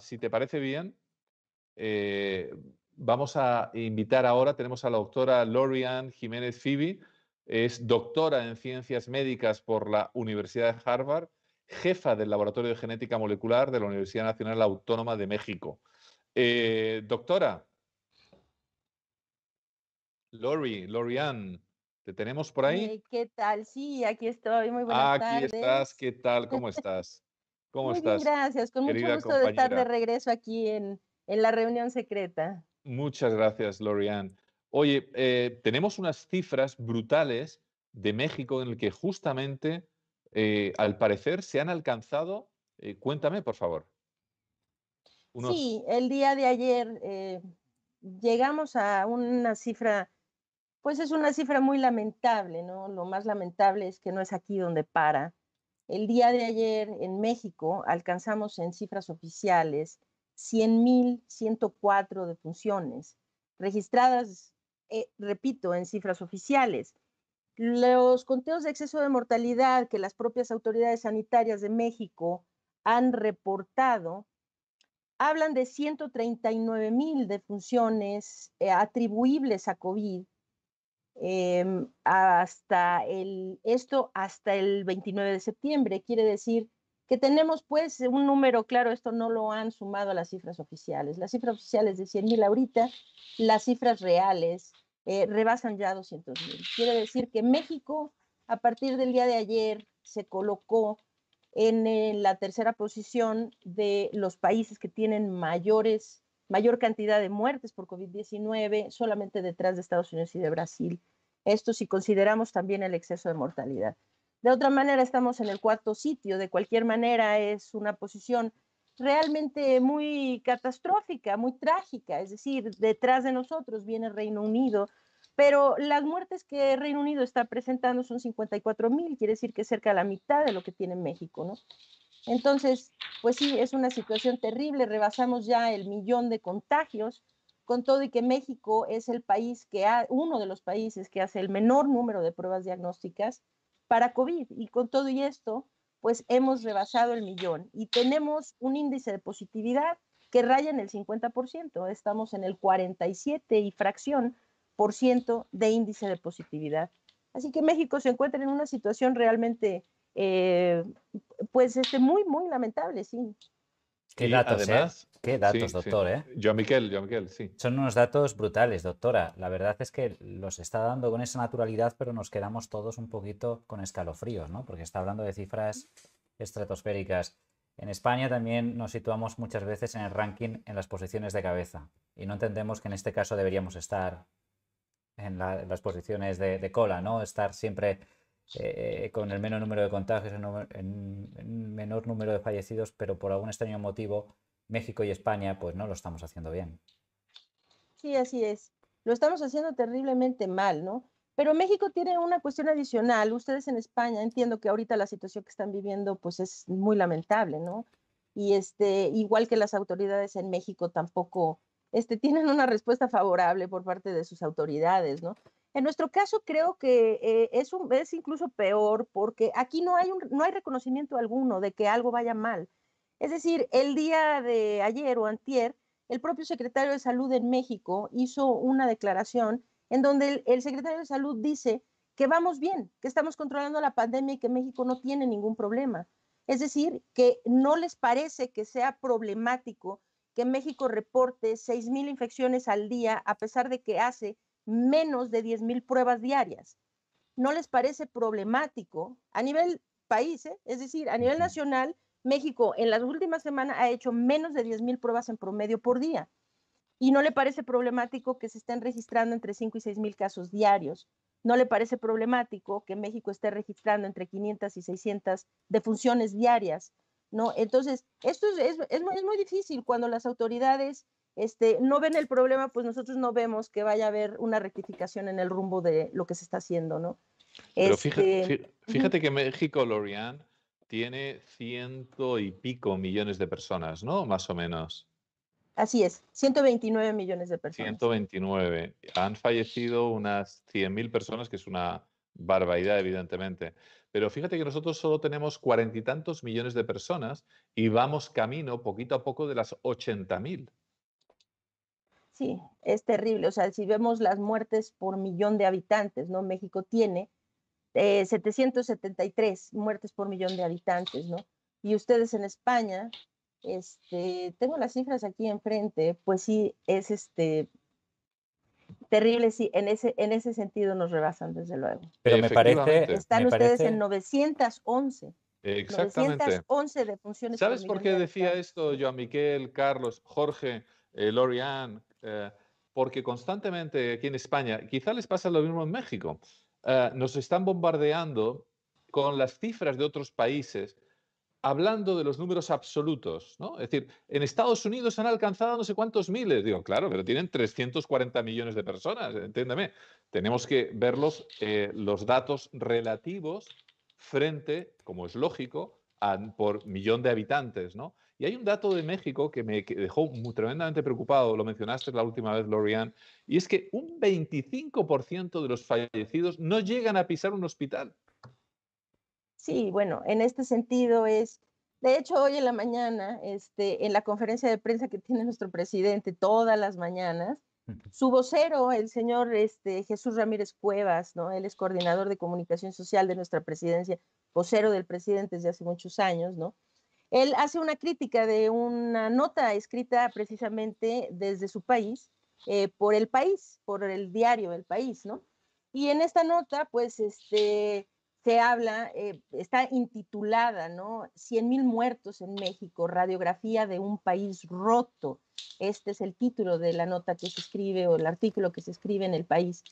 si te parece bien, eh, vamos a invitar ahora, tenemos a la doctora Lorian Jiménez Fibi, es doctora en ciencias médicas por la Universidad de Harvard, jefa del Laboratorio de Genética Molecular de la Universidad Nacional Autónoma de México. Eh, doctora, Lori, Lorian, ¿te tenemos por ahí? ¿Qué tal? Sí, aquí estoy, muy buenas tardes. Aquí estás, ¿qué tal? ¿Cómo estás? ¿Cómo Bien, gracias, con mucho gusto de estar de regreso aquí en, la reunión secreta. Muchas gracias, Lorian. Oye, eh, tenemos unas cifras brutales de México en el que justamente, eh, al parecer, se han alcanzado. Eh, cuéntame, por favor. Sí, el día de ayer llegamos a una cifra, pues es una cifra muy lamentable, ¿no? Lo más lamentable es que no es aquí donde para el día de ayer en México alcanzamos en cifras oficiales 100.104 defunciones registradas, eh, repito, en cifras oficiales. Los conteos de exceso de mortalidad que las propias autoridades sanitarias de México han reportado hablan de 139.000 defunciones eh, atribuibles a COVID Em, hasta el, esto hasta el 29 de septiembre. Quiere decir que tenemos pues un número claro, esto no lo han sumado a las cifras oficiales. Las cifras oficiales de 100 mil ahorita, las cifras reales eh, rebasan ya 200 mil. Quiere decir que México a partir del día de ayer se colocó en la tercera posición de los países que tienen mayores mayor cantidad de muertes por COVID-19 solamente detrás de Estados Unidos y de Brasil. Esto si consideramos también el exceso de mortalidad. De otra manera, estamos en el cuarto sitio. De cualquier manera, es una posición realmente muy catastrófica, muy trágica. Es decir, detrás de nosotros viene Reino Unido, pero las muertes que Reino Unido está presentando son 54 mil, quiere decir que cerca de la mitad de lo que tiene México, ¿no? Entonces, pues sí, es una situación terrible, rebasamos ya el millón de contagios, con todo y que México es el país que ha, uno de los países que hace el menor número de pruebas diagnósticas para COVID. Y con todo y esto, pues hemos rebasado el millón y tenemos un índice de positividad que raya en el 50%, estamos en el 47 y fracción por ciento de índice de positividad. Así que México se encuentra en una situación realmente eh, pues es este, muy, muy lamentable, sí. Qué datos, ¿eh? Qué datos, doctor, ¿eh? Yo, Miquel, yo, sí. Son unos datos brutales, doctora. La verdad es que los está dando con esa naturalidad, pero nos quedamos todos un poquito con escalofríos, ¿no? Porque está hablando de cifras estratosféricas. En España también nos situamos muchas veces en el ranking en las posiciones de cabeza y no entendemos que en este caso deberíamos estar en, las posiciones de, de cola, ¿no? Estar siempre eh, con el menor número de contagios, el, menor número de fallecidos, pero por algún extraño motivo México y España pues no lo estamos haciendo bien. Sí, así es. Lo estamos haciendo terriblemente mal, ¿no? Pero México tiene una cuestión adicional. Ustedes en España, entiendo que ahorita la situación que están viviendo pues es muy lamentable, ¿no? Y este, igual que las autoridades en México tampoco este, tienen una respuesta favorable por parte de sus autoridades, ¿no? En nuestro caso creo que eh, es, un, es incluso peor porque aquí no hay, no hay reconocimiento alguno de que algo vaya mal. Es decir, el día de ayer o antier, el propio secretario de Salud en México hizo una declaración en donde el, el secretario de Salud dice que vamos bien, que estamos controlando la pandemia y que México no tiene ningún problema. Es decir, que no les parece que sea problemático que México reporte 6.000 infecciones al día, a pesar de que hace menos de 10.000 pruebas diarias. ¿No les parece problemático a nivel país? ¿eh? Es decir, a nivel nacional, México en las últimas semanas ha hecho menos de 10.000 pruebas en promedio por día. ¿Y no le parece problemático que se estén registrando entre 5 y 6.000 casos diarios? ¿No le parece problemático que México esté registrando entre 500 y 600 defunciones diarias? ¿No? Entonces, esto es, es, muy, es muy difícil cuando las autoridades este, no ven el problema, pues nosotros no vemos que vaya a haber una rectificación en el rumbo de lo que se está haciendo, ¿no? Pero este, fíjate, que México, Lorian, tiene ciento y pico millones de personas, ¿no? Más o menos. Así es, 129 millones de personas. 129. Han fallecido unas 100.000 personas, que es una barbaridad, evidentemente. Pero fíjate que nosotros solo tenemos cuarenta y tantos millones de personas y vamos camino poquito a poco de las 80.000. Sí, es terrible. O sea, si vemos las muertes por millón de habitantes, ¿no? México tiene 773 eh, muertes por millón de habitantes, ¿no? Y ustedes en España, este, tengo las cifras aquí enfrente, pues sí, es este terrible, sí, en ese, en ese sentido nos rebasan, desde luego. Pero me parece... Están ustedes en 911. Exactamente. 911 de funciones. ¿Sabes por, qué decía esto yo a Miquel, Carlos, Jorge, eh, Lorian, eh, porque constantemente aquí en España, quizá les pasa lo mismo en México, eh, nos están bombardeando con las cifras de otros países, hablando de los números absolutos, ¿no? Es decir, en Estados Unidos han alcanzado no sé cuántos miles. Digo, claro, pero tienen 340 millones de personas, entiéndeme Tenemos que ver eh, los datos relativos frente, como es lógico, por millón de habitantes, ¿no? Y hay un dato de México que me dejó tremendamente preocupado, lo mencionaste la última vez, Lorian, y es que un 25% de los fallecidos no llegan a pisar un hospital. Sí, bueno, en este sentido es, de hecho, hoy en la mañana, este, en la conferencia de prensa que tiene nuestro presidente todas las mañanas, su vocero, el señor este, Jesús Ramírez Cuevas, ¿no? Él es coordinador de comunicación social de nuestra presidencia, vocero del presidente desde hace muchos años, ¿no? Él hace una crítica de una nota escrita precisamente desde su país, eh, por el país, por el diario del País, ¿no? Y en esta nota, pues, este, se habla, eh, está intitulada, ¿no? 100.000 mil muertos en México, radiografía de un país roto. Este es el título de la nota que se escribe o el artículo que se escribe en el país.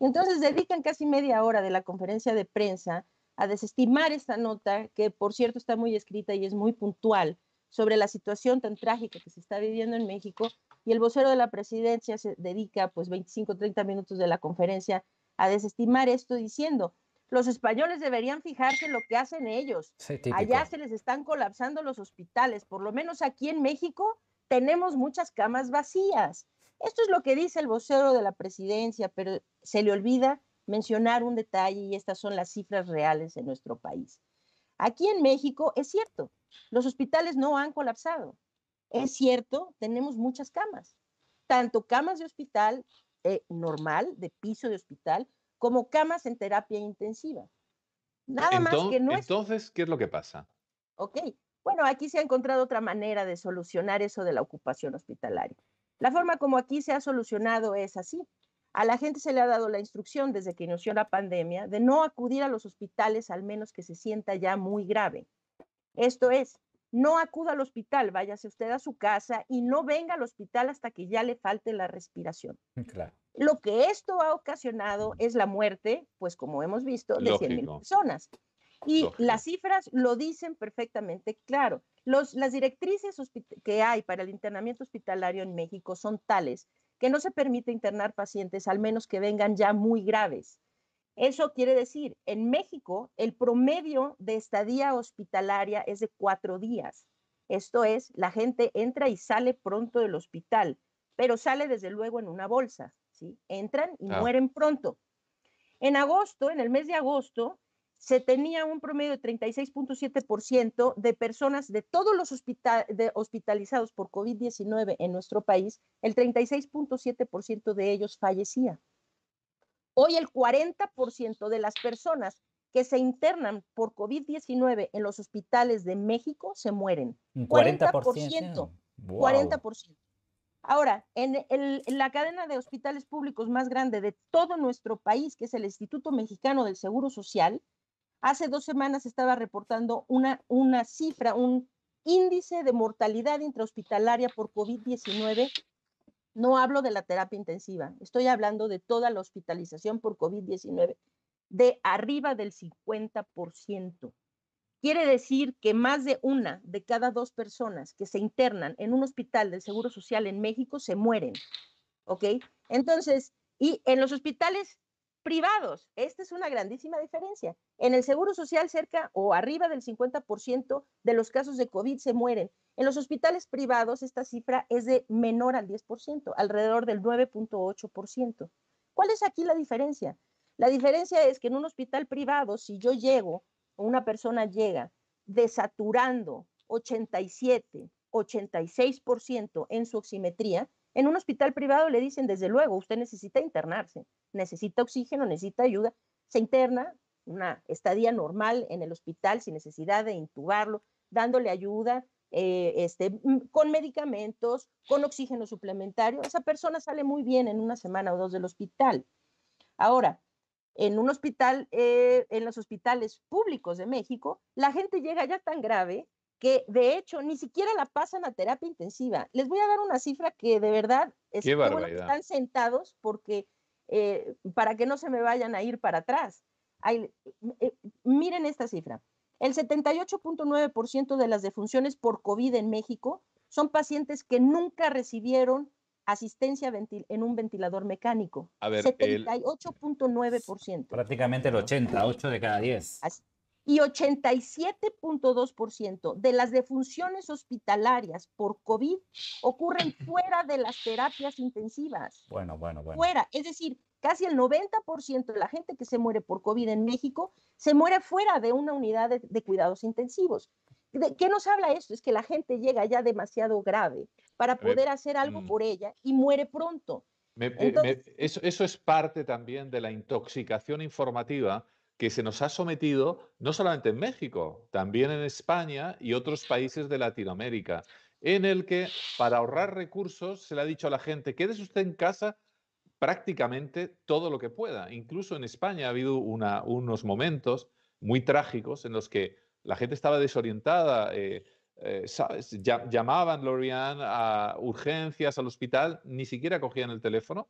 Entonces dedican casi media hora de la conferencia de prensa a desestimar esta nota, que por cierto está muy escrita y es muy puntual, sobre la situación tan trágica que se está viviendo en México. Y el vocero de la presidencia se dedica pues 25, 30 minutos de la conferencia a desestimar esto diciendo, los españoles deberían fijarse en lo que hacen ellos. Allá se les están colapsando los hospitales, por lo menos aquí en México tenemos muchas camas vacías. Esto es lo que dice el vocero de la presidencia, pero se le olvida mencionar un detalle y estas son las cifras reales en nuestro país. Aquí en México es cierto, los hospitales no han colapsado. Es cierto, tenemos muchas camas, tanto camas de hospital eh, normal, de piso de hospital, como camas en terapia intensiva. Nada más que no. Entonces, ¿qué es lo que pasa? Ok, bueno, aquí se ha encontrado otra manera de solucionar eso de la ocupación hospitalaria. La forma como aquí se ha solucionado es así. A la gente se le ha dado la instrucción desde que inició la pandemia de no acudir a los hospitales al menos que se sienta ya muy grave. Esto es, no acuda al hospital, váyase usted a su casa y no venga al hospital hasta que ya le falte la respiración. Mm, claro. Lo que esto ha ocasionado es la muerte, pues como hemos visto, de 100.000 personas. Y las cifras lo dicen perfectamente claro. Los, las directrices que hay para el internamiento hospitalario en México son tales que no se permite internar pacientes, al menos que vengan ya muy graves. Eso quiere decir, en México el promedio de estadía hospitalaria es de cuatro días. Esto es, la gente entra y sale pronto del hospital, pero sale desde luego en una bolsa, ¿sí? Entran y mueren pronto. En agosto, en el mes de agosto, se tenía un promedio de 36.7% de personas de todos los hospitalizados por COVID-19 en nuestro país, el 36.7% de ellos fallecía. Hoy el 40% de las personas que se internan por COVID-19 en los hospitales de México se mueren. 40%. 40%. 40%. Ahora, en, el, en, la cadena de hospitales públicos más grande de todo nuestro país, que es el Instituto Mexicano del Seguro Social, Hace dos semanas estaba reportando una, una cifra, un índice de mortalidad intrahospitalaria por COVID-19. No hablo de la terapia intensiva, estoy hablando de toda la hospitalización por COVID-19, de arriba del 50%. Quiere decir que más de una de cada dos personas que se internan en un hospital del Seguro Social en México se mueren. ¿Ok? Entonces, y en los hospitales privados. Esta es una grandísima diferencia. En el Seguro Social, cerca o arriba del 50% de los casos de COVID se mueren. En los hospitales privados, esta cifra es de menor al 10%, alrededor del 9.8%. ¿Cuál es aquí la diferencia? La diferencia es que en un hospital privado, si yo llego o una persona llega desaturando 87, 86% en su oximetría, en un hospital privado le dicen, desde luego, usted necesita internarse, necesita oxígeno, necesita ayuda. Se interna, una estadía normal en el hospital sin necesidad de intubarlo, dándole ayuda, eh, este, mm, con medicamentos, con oxígeno suplementario. Esa persona sale muy bien en una semana o dos del hospital. Ahora, en un hospital, eh, en los hospitales públicos de México, la gente llega ya tan grave que de hecho ni siquiera la pasan a terapia intensiva. Les voy a dar una cifra que de verdad están sentados porque eh, para que no se me vayan a ir para atrás. Eh, miren esta cifra. El 78.9% de las defunciones por COVID en México son pacientes que nunca recibieron asistencia en un ventilador mecánico. A ver, 78.9%. Prácticamente el 80, de cada 10. Así, y 87.2% de las defunciones hospitalarias por COVID ocurren fuera de las terapias intensivas. Bueno, bueno, bueno. Fuera, es decir, casi el 90% de la gente que se muere por COVID en México se muere fuera de una unidad de, cuidados intensivos. qué nos habla esto? Es que la gente llega ya demasiado grave para poder hacer algo mm. por ella y muere pronto. eso es parte también de la intoxicación informativa que se nos ha sometido no solamente en México, también en España y otros países de Latinoamérica, en el que para ahorrar recursos se le ha dicho a la gente, quédese usted en casa prácticamente todo lo que pueda. Incluso en España ha habido una, unos momentos muy trágicos en los que la gente estaba desorientada, eh, eh, llamaban, Lorian, a urgencias, al hospital, ni siquiera cogían el teléfono.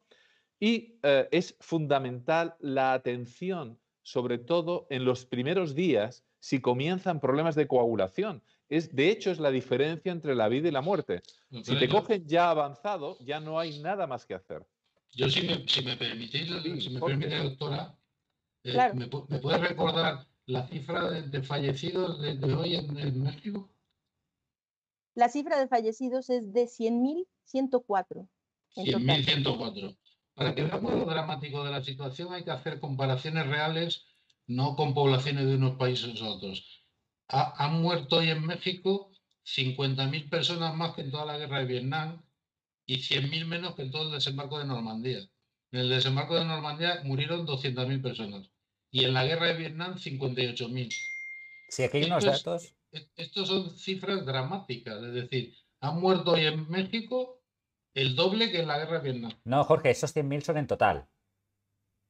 Y eh, es fundamental la atención sobre todo en los primeros días, si comienzan problemas de coagulación. Es, de hecho, es la diferencia entre la vida y la muerte. si te cogen ya avanzado, ya no hay nada más que hacer. Yo, si me, si me permitís, si me permite, doctora, eh, ¿me, ¿me, puede recordar la cifra de, fallecidos de, hoy en, México? La cifra de fallecidos es de 100.104. 100.104. Para que veamos lo dramático de la situación hay que hacer comparaciones reales, no con poblaciones de unos países a otros. han muerto hoy en México 50.000 personas más que en toda la guerra de Vietnam y 100.000 menos que en todo el desembarco de Normandía. En el desembarco de Normandía murieron 200.000 personas y en la guerra de Vietnam 58.000. Si aquí hay unos datos. E, estos son cifras dramáticas, es decir, han muerto hoy en México el doble que en la guerra de Vietnam. No, Jorge, esos 100.000 son en total.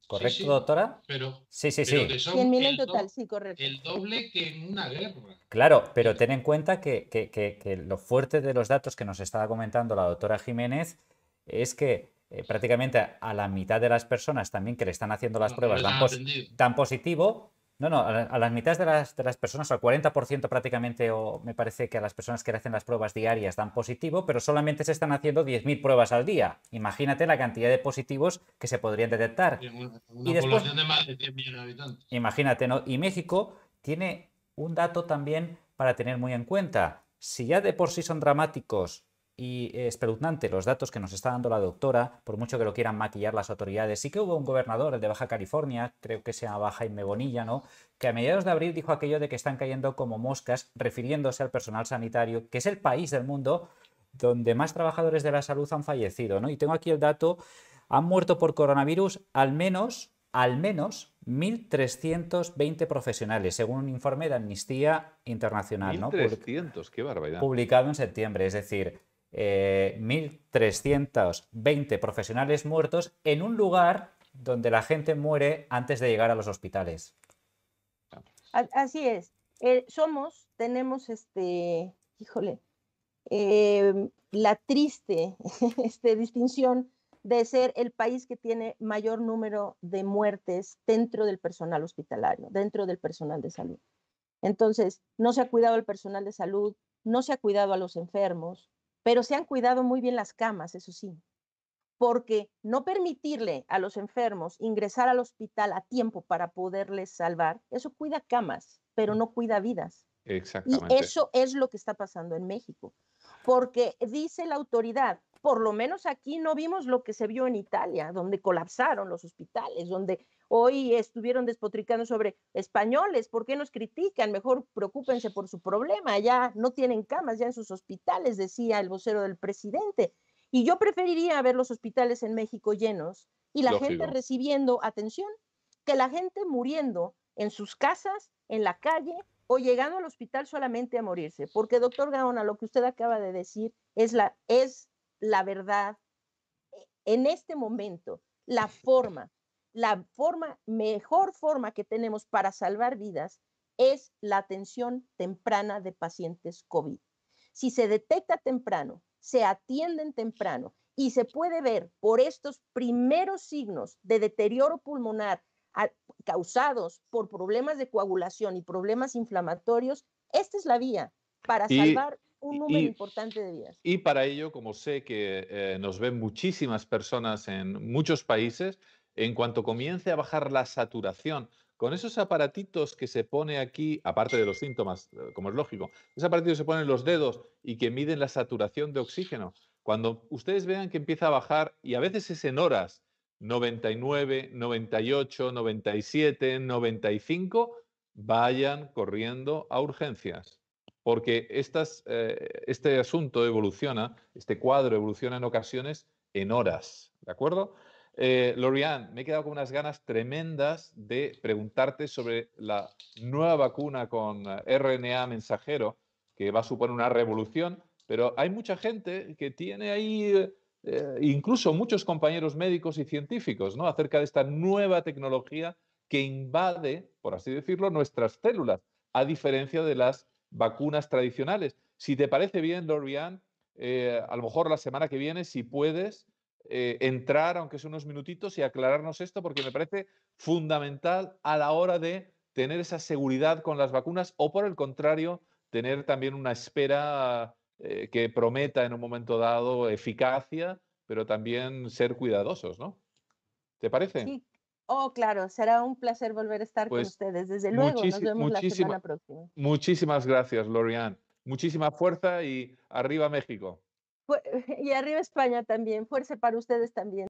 ¿Correcto, doctora? Pero, sí, sí, sí. 100.000 en total, sí, correcto. El doble que en una guerra. Claro, pero ten en cuenta que, lo fuerte de los datos que nos estaba comentando la doctora Jiménez es que eh, prácticamente a la mitad de las personas también que le están haciendo las pruebas dan, dan, positivo no, no, a, las mitades de las, de las personas, al 40% prácticamente, o me parece que a las personas que hacen las pruebas diarias dan positivo, pero solamente se están haciendo 10.000 pruebas al día. Imagínate la cantidad de positivos que se podrían detectar. Y una, de más de 10 millones de habitantes. Imagínate, ¿no? Y México tiene un dato también para tener muy en cuenta. Si ya de por sí son dramáticos y es espeluznante los datos que nos está dando la doctora, por mucho que lo quieran maquillar las autoridades. Sí que hubo un gobernador, el de Baja California, creo que se baja Jaime Bonilla, ¿no? Que a mediados de abril dijo aquello de que están cayendo como moscas, refiriéndose al personal sanitario, que es el país del mundo donde más trabajadores de la salud han fallecido, ¿no? Y tengo aquí el dato, han muerto por coronavirus al menos, al menos 1.320 profesionales, según un informe de Amnistía Internacional. 1.300, qué barbaridad. Publicado en septiembre, es decir, 1.320 eh, profesionales muertos en un lugar donde la gente muere antes de llegar a los hospitales. Así es. Eh, somos, tenemos este, híjole, eh, la triste este, distinción de ser el país que tiene mayor número de muertes dentro del personal hospitalario, dentro del personal de salud. Entonces, no se ha cuidado al personal de salud, no se ha cuidado a los enfermos, pero se han cuidado muy bien las camas, eso sí, porque no permitirle a los enfermos ingresar al hospital a tiempo para poderles salvar, eso cuida camas, pero mm. no cuida vidas. Exactamente. Y eso es lo que está pasando en México, porque dice la autoridad, por lo menos aquí no vimos lo que se vio en Italia, donde colapsaron los hospitales, donde hoy estuvieron despotricando sobre españoles, ¿por qué nos critican? Mejor preocúpense por su problema, ya no tienen camas ya en sus hospitales, decía el vocero del presidente. Y yo preferiría ver los hospitales en México llenos y la gente recibiendo atención, que la gente muriendo en sus casas, en la calle o llegando al hospital solamente a morirse, porque doctor Gaona, lo que usted acaba de decir es la es la verdad e, en este momento, la forma, la forma, mejor forma que tenemos para salvar vidas es la atención temprana de pacientes COVID. Si se detecta temprano, se atienden temprano y se puede ver por estos primeros signos de deterioro pulmonar causados por problemas de coagulación y problemas inflamatorios, esta es la vía para salvar un número importante de días. Y para ello, como sé que eh, nos ven muchísimas personas en muchos países, en cuanto comience a bajar la saturación, con esos aparatitos que se pone aquí, aparte de los síntomas, eh, como es lógico, esos aparatitos se ponen en los dedos y que miden la saturación de oxígeno. Cuando ustedes vean que empieza a bajar, y a veces es en horas, 99, 98, 97, 95, vayan corriendo a urgencias porque eh, este asunto evoluciona, este cuadro evoluciona en ocasiones en horas, ¿de acuerdo? Eh, Lorian, me he quedado con unas ganas tremendas de preguntarte sobre la nueva vacuna con RNA mensajero, que va a suponer una revolución, pero hay mucha gente que tiene ahí, eh, incluso muchos compañeros médicos y científicos, ¿no? acerca de esta nueva tecnología que invade, por así decirlo, nuestras células, a diferencia de las vacunas tradicionales. Si te parece bien, Lorbian, eh, a lo mejor la semana que viene, si puedes, eh, entrar, aunque sea unos minutitos, y aclararnos esto, porque me parece fundamental a la hora de tener esa seguridad con las vacunas o, por el contrario, tener también una espera eh, que prometa en un momento dado eficacia, pero también ser cuidadosos, ¿no? ¿Te parece? Oh, claro, será un placer volver a estar con pues, ustedes. Desde luego, nos vemos la semana próxima. Muchísimas gracias, Lorian. Muchísima fuerza y arriba México. Y arriba España también. Fuerza para ustedes también.